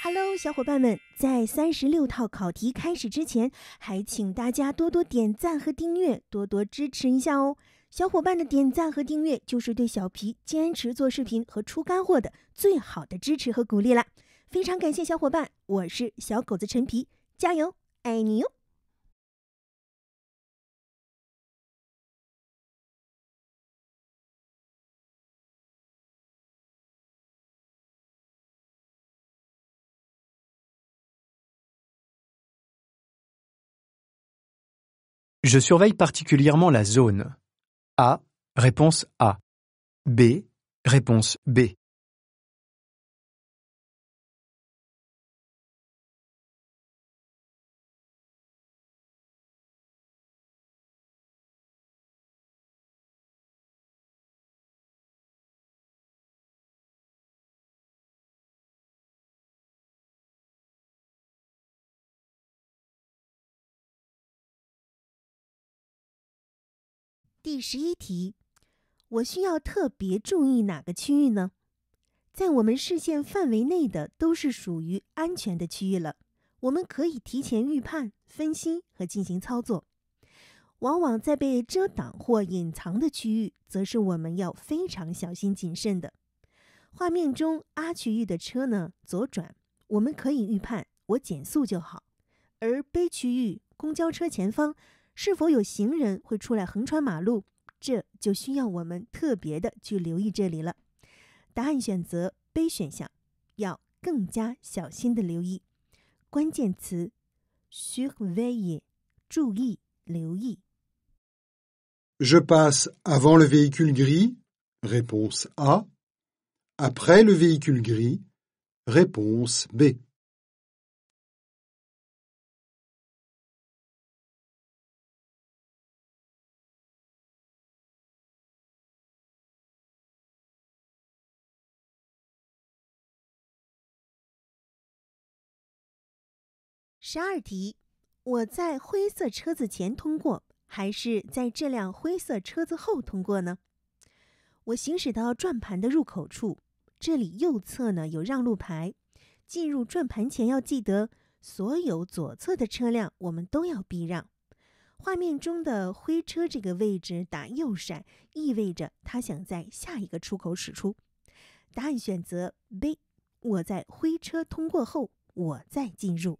Hello，小伙伴们，在三十六套考题开始之前，还请大家多多点赞和订阅，多多支持一下哦。小伙伴的点赞和订阅就是对小皮坚持做视频和出干货的最好的支持和鼓励了。非常感谢小伙伴，我是小狗子陈皮，加油，爱你哟！Je surveille particulièrement la zone. A. Réponse A. B. Réponse B. 第十一题，我需要特别注意哪个区域呢？在我们视线范围内的都是属于安全的区域了，我们可以提前预判、分析和进行操作。往往在被遮挡或隐藏的区域，则是我们要非常小心谨慎的。画面中，A 区域的车呢左转，我们可以预判，我减速就好。而 B 区域公交车前方。是否有行人会出来横穿马路？这就需要我们特别的去留意这里了。答案选择 B 选项，要更加小心的留意。关键词：需要注意留意。Je passe avant le véhicule gris，réponse A。Après le véhicule gris，réponse B。十二题，我在灰色车子前通过，还是在这辆灰色车子后通过呢？我行驶到转盘的入口处，这里右侧呢有让路牌。进入转盘前要记得，所有左侧的车辆我们都要避让。画面中的灰车这个位置打右闪，意味着他想在下一个出口驶出。答案选择 B，我在灰车通过后，我再进入。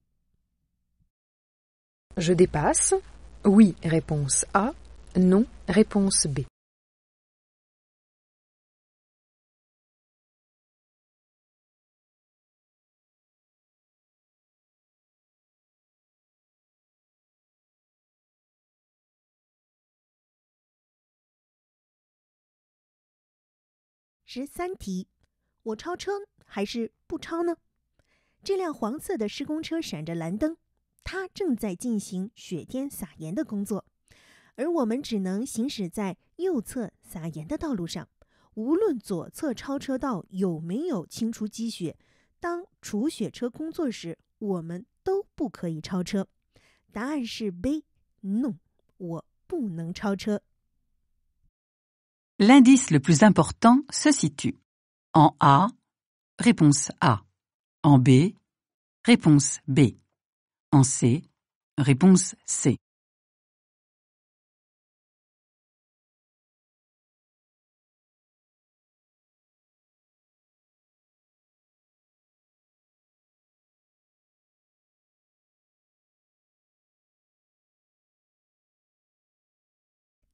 我超车还是不超呢？这辆黄色的施工车闪着蓝灯。他正在进行雪天撒盐的工作，而我们只能行驶在右侧撒盐的道路上。无论左侧超车道有没有清除积雪，当除雪车工作时，我们都不可以超车。答案是 B，No，我不能超车。L'indice le plus important se situe en A, réponse A. En B, réponse B. En C，答案 C。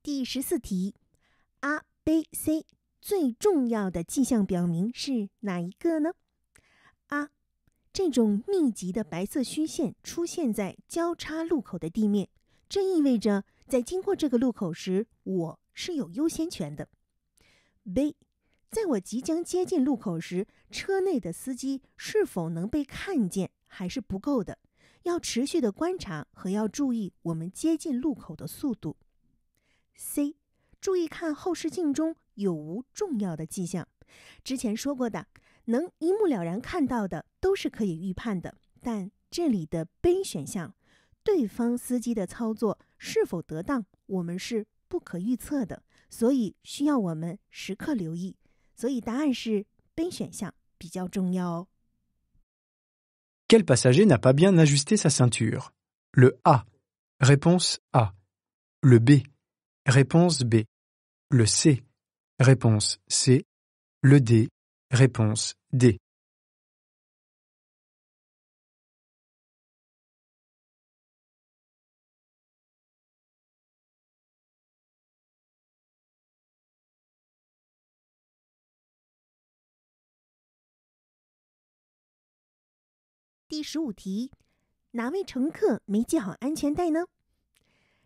第十四题，A、B、C 最重要的迹象表明是哪一个呢？A。这种密集的白色虚线出现在交叉路口的地面，这意味着在经过这个路口时，我是有优先权的。b，在我即将接近路口时，车内的司机是否能被看见还是不够的，要持续的观察和要注意我们接近路口的速度。c，注意看后视镜中有无重要的迹象，之前说过的。能一目了然看到的都是可以预判的，但这里的 B 选项，对方司机的操作是否得当，我们是不可预测的，所以需要我们时刻留意。所以答案是 B 选项比较重要哦。quel passager n'a pas bien ajusté sa ceinture？Le A，réponse A。Le B，réponse B。Le C，réponse C。Le D。Réponse D。第十五题，哪位乘客没系好安全带呢？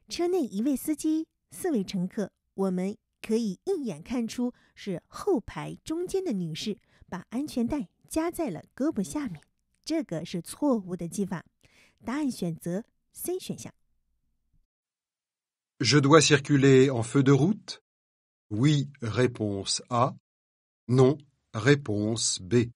车内一位司机，四位乘客，我们。可以一眼看出是后排中间的女士把安全带夹在了胳膊下面，这个是错误的系法。答案选择 C 选项。Je dois circuler en feu de route？oui réponse A non réponse B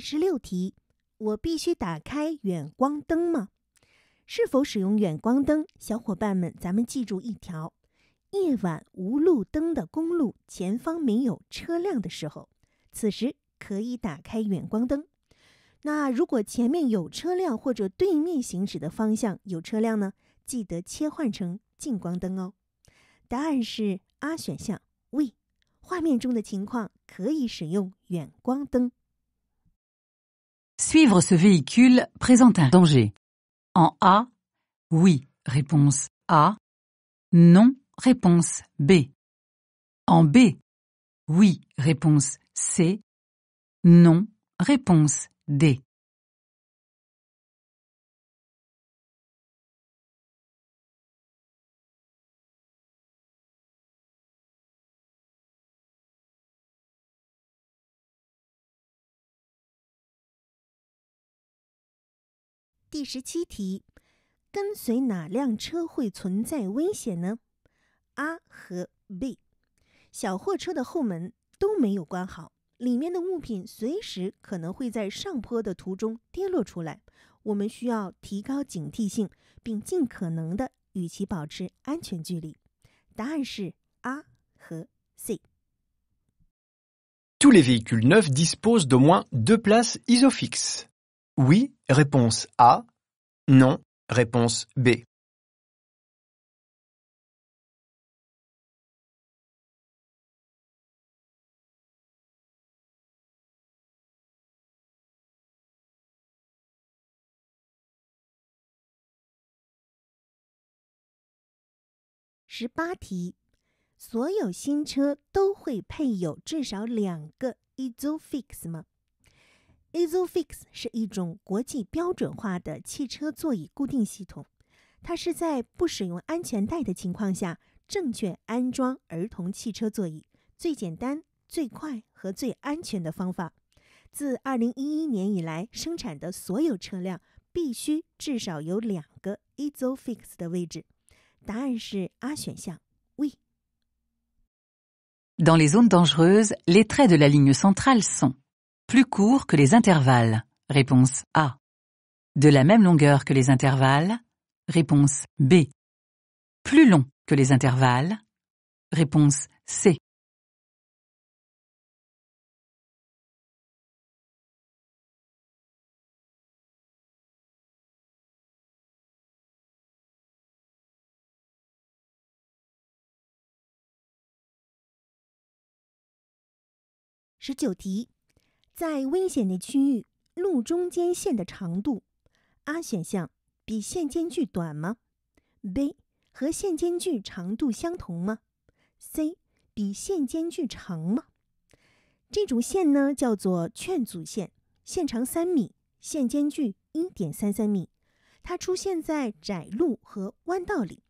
十六题，我必须打开远光灯吗？是否使用远光灯？小伙伴们，咱们记住一条：夜晚无路灯的公路，前方没有车辆的时候，此时可以打开远光灯。那如果前面有车辆，或者对面行驶的方向有车辆呢？记得切换成近光灯哦。答案是 A 选项。V，画面中的情况可以使用远光灯。Suivre ce véhicule présente un danger. En A, oui, réponse A. Non, réponse B. En B, oui, réponse C. Non, réponse D. 第十七题，跟随哪辆车会存在危险呢？A 和 B，小货车的后门都没有关好，里面的物品随时可能会在上坡的途中跌落出来。我们需要提高警惕性，并尽可能的与其保持安全距离。答案是 A 和 C。Tous les véhicules neufs disposent d'au moins deux places Isofix. Oui, réponse A. Non，réponse B。十八题，所有新车都会配有至少两个 E-ZFix 吗？a s o f i x 是一种国际标准化的汽车座椅固定系统，它是在不使用安全带的情况下正确安装儿童汽车座椅最简单、最快和最安全的方法。自2011年以来，生产的所有车辆必须至少有两个 a s o f i x 的位置。答案是 A 选项。We dans les zones dangereuses, les traits de la ligne centrale sont Plus court que les intervalles. Réponse A. De la même longueur que les intervalles. Réponse B. Plus long que les intervalles. Réponse C. 在危险的区域，路中间线的长度，A 选项比线间距短吗？B 和线间距长度相同吗？C 比线间距长吗？这种线呢叫做劝阻线，线长三米，线间距一点三三米，它出现在窄路和弯道里。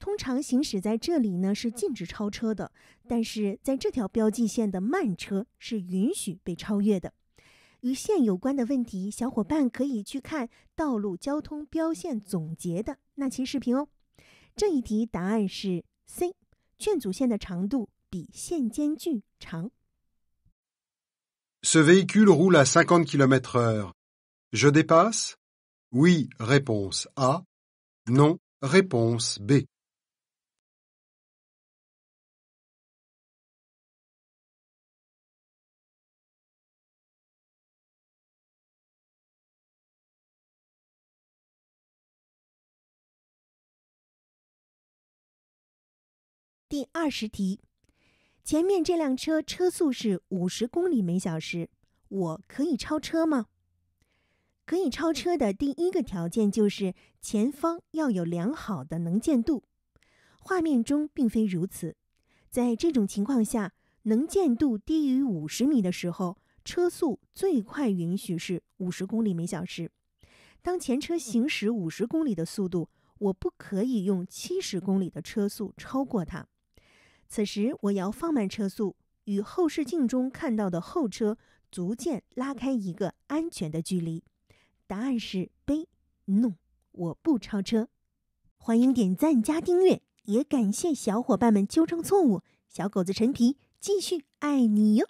通常行驶在这里呢是禁止超车的，但是在这条标记线的慢车是允许被超越的。与线有关的问题，小伙伴可以去看《道路交通标线总结》的那期视频哦。这一题答案是 C，劝阻线的长度比线间距长。Ce véhicule roule à c i n q u n k i l o m è t r e h r e Je dépasse? Oui. Réponse A. Non. Réponse B. 第二十题，前面这辆车车速是五十公里每小时，我可以超车吗？可以超车的第一个条件就是前方要有良好的能见度，画面中并非如此，在这种情况下，能见度低于五十米的时候，车速最快允许是五十公里每小时。当前车行驶五十公里的速度，我不可以用七十公里的车速超过它。此时我要放慢车速，与后视镜中看到的后车逐渐拉开一个安全的距离。答案是 B，No，我不超车。欢迎点赞加订阅，也感谢小伙伴们纠正错误。小狗子陈皮继续爱你哟。